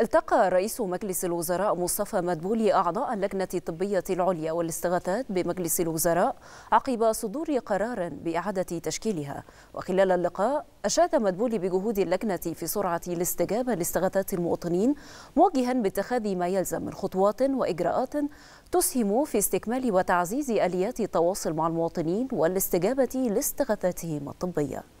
التقى رئيس مجلس الوزراء مصطفى مدبولي أعضاء اللجنة الطبية العليا والاستغاثات بمجلس الوزراء عقب صدور قرار بإعادة تشكيلها وخلال اللقاء أشاد مدبولي بجهود اللجنة في سرعة الاستجابة لاستغاثات المواطنين موجها باتخاذ ما يلزم من خطوات وإجراءات تسهم في استكمال وتعزيز آليات التواصل مع المواطنين والاستجابة لاستغاثاتهم الطبية